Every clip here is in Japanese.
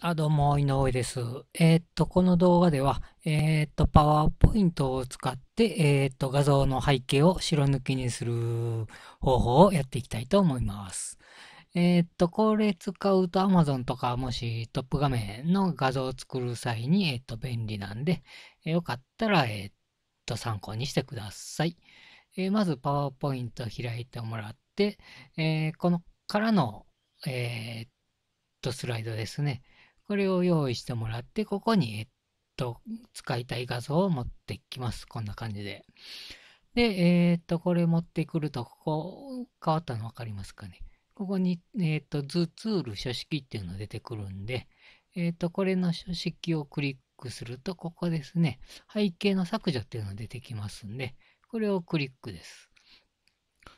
あどうも、井上です。えー、っと、この動画では、えー、っと、パワーポイントを使って、えー、っと、画像の背景を白抜きにする方法をやっていきたいと思います。えっと、これ使うと Amazon とか、もしトップ画面の画像を作る際に、えっと、便利なんで、よかったら、えっと、参考にしてください。えまず、パワーポイントを開いてもらって、えこのからの、えっと、スライドですね。これを用意してもらって、ここに、えっと、使いたい画像を持ってきます。こんな感じで。で、えー、っと、これ持ってくると、ここ、変わったの分かりますかね。ここに、えー、っと、図ツール書式っていうのが出てくるんで、えー、っと、これの書式をクリックすると、ここですね、背景の削除っていうのが出てきますんで、これをクリックです。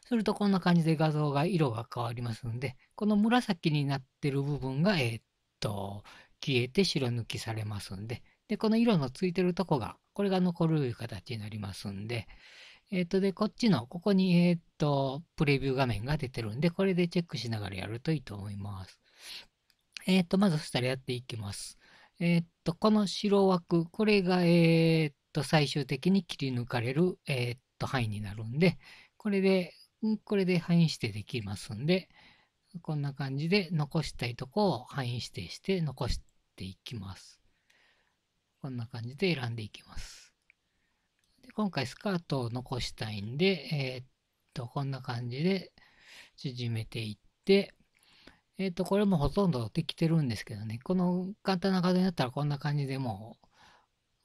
するとこんな感じで画像が色が変わりますので、この紫になってる部分が、えっと、消えて白抜きされますんで、で、この色のついてるとこが、これが残るいう形になりますんで、えっ、ー、と、で、こっちの、ここに、えっ、ー、と、プレビュー画面が出てるんで、これでチェックしながらやるといいと思います。えっ、ー、と、まずそしたらやっていきます。えっと、この白枠、これが、えっと、最終的に切り抜かれる、えっと、範囲になるんで、これで、これで範囲指定できますんで、こんな感じで残したいとこを範囲指定して残していきます。こんな感じで選んでいきます。で今回スカートを残したいんで、えー、っと、こんな感じで縮めていって、えー、っと、これもほとんどできてるんですけどね、この簡単な画像だったらこんな感じでも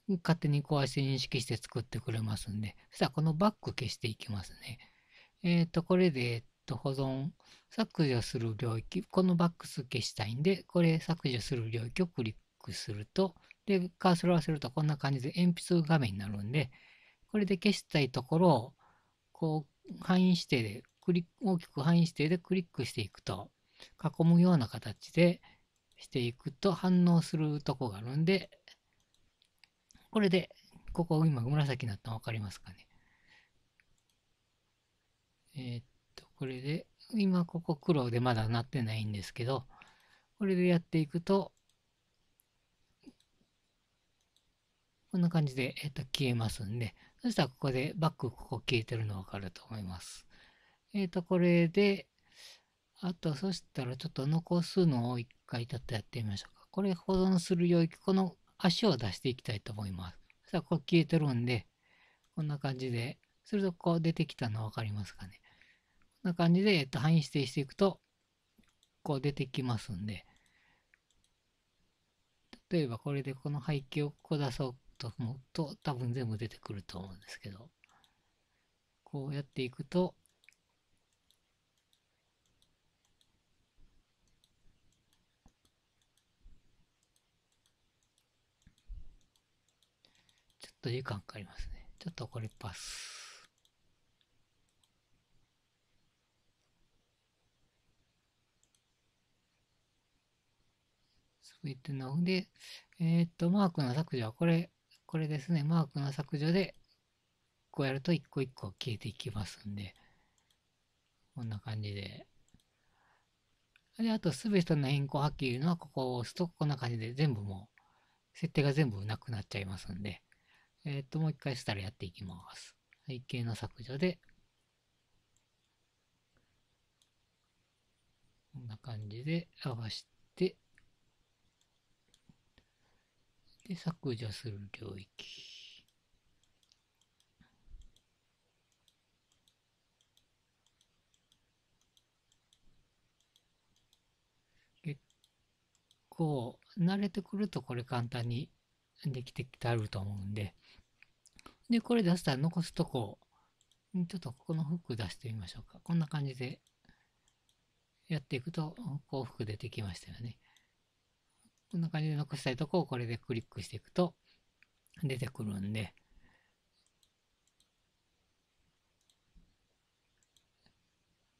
う、勝手に壊して認識して作ってくれますんで、そしたらこのバック消していきますね。えー、っと、これで、と保存、削除する領域、このバックス消したいんで、これ削除する領域をクリックすると、で、カーソルを合わせるとこんな感じで鉛筆画面になるんで、これで消したいところを、こう、範囲指定で、クリック、大きく範囲指定でクリックしていくと、囲むような形でしていくと反応するとこがあるんで、これで、ここ今紫になったの分かりますかね。えー、っこれで、今ここ黒でまだなってないんですけど、これでやっていくと、こんな感じで、えっと、消えますんで、そしたらここでバックここ消えてるのわかると思います。えっ、と、これで、あと、そしたらちょっと残すのを一回ちょっとやってみましょうか。これ保存する領域、この足を出していきたいと思います。そしたらここ消えてるんで、こんな感じで、するとこう出てきたの分かりますかね。な感じで、えっと、範囲指定していくと、こう出てきますんで、例えばこれでこの背景をここ出そうと思うと、多分全部出てくると思うんですけど、こうやっていくと、ちょっと時間かかりますね。ちょっとこれパス。で、えー、っと、マークの削除はこれ、これですね。マークの削除で、こうやると一個一個消えていきますんで、こんな感じで。で、あと、すべての変更はっきり言うのは、ここを押すと、こんな感じで全部もう、設定が全部なくなっちゃいますんで、えー、っと、もう一回したらやっていきます。背景の削除で、こんな感じで合わして、で、削除する領域。結構、慣れてくるとこれ簡単にできてきてあると思うんで。で、これ出したら残すとこ、ちょっとここのフック出してみましょうか。こんな感じでやっていくと、幸福出てきましたよね。こんな感じで残したいとこをこれでクリックしていくと出てくるんで、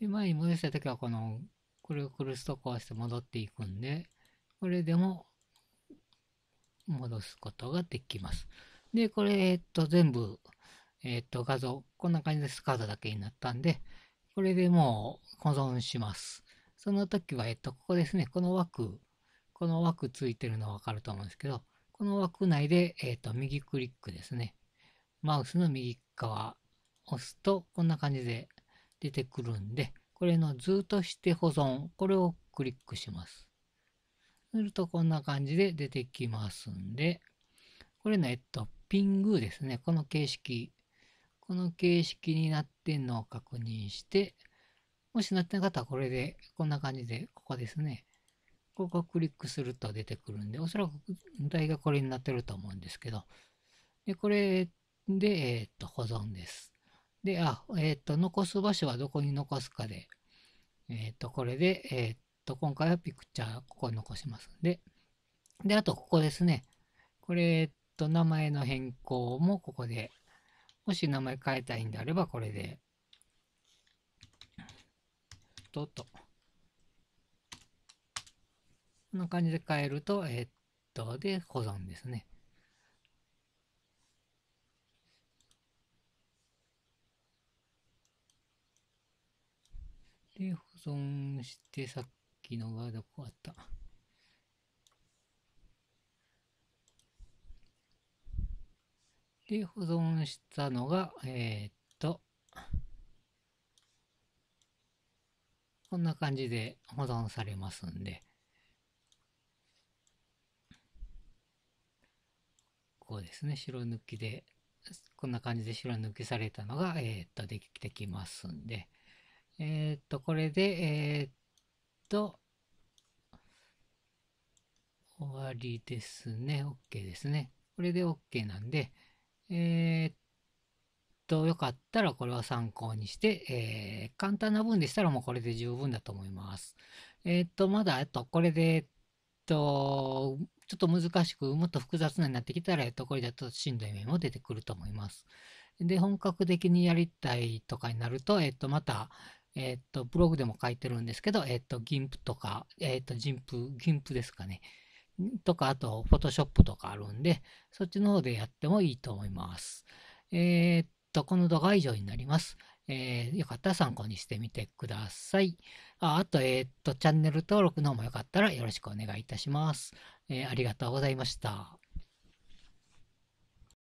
で、前に戻したときはこのくるくるストを壊して戻っていくんで、これでも戻すことができます。で、これ、えっと、全部、えっと、画像、こんな感じです。ードだけになったんで、これでもう保存します。その時は、えっと、ここですね、この枠この枠ついてるの分かると思うんですけど、この枠内で、えっ、ー、と、右クリックですね。マウスの右側押すと、こんな感じで出てくるんで、これの図として保存、これをクリックします。するとこんな感じで出てきますんで、これの、えっと、ピングですね。この形式。この形式になってんのを確認して、もしなってなかったらこれで、こんな感じで、ここですね。ここをクリックすると出てくるんで、おそらく台がこれになってると思うんですけど、で、これで、えー、っと、保存です。で、あ、えー、っと、残す場所はどこに残すかで、えー、っと、これで、えっと、今回はピクチャー、ここに残しますんで、で、あと、ここですね。これ、えっと、名前の変更もここで、もし名前変えたいんであれば、これで、と、と。こんな感じで変えると、えっと、で、保存ですね。で、保存して、さっきのがどこあったで、保存したのが、えー、っと、こんな感じで保存されますんで、こうですね、白抜きで、こんな感じで白抜きされたのが、えっ、と、できてきますんで、えっ、と、これで、えっ、と、終わりですね。OK ですね。これで OK なんで、えっと、よかったらこれは参考にして、え簡単な文でしたらもうこれで十分だと思います。えっと、まだ、あと、これで、えっと、ちょっと難しく、もっと複雑になってきたら、えっとこれだとしんどい面も出てくると思います。で、本格的にやりたいとかになると、えっと、また、えっと、ブログでも書いてるんですけど、えっと、ギンプとか、えっと、ジンプ、ギンプですかね。とか、あと、フォトショップとかあるんで、そっちの方でやってもいいと思います。えっと、この動画は以上になります。えー、よかったら参考にしてみてください。ああと、えー、っと、チャンネル登録の方もよかったらよろしくお願いいたします。えー、ありがとうございました。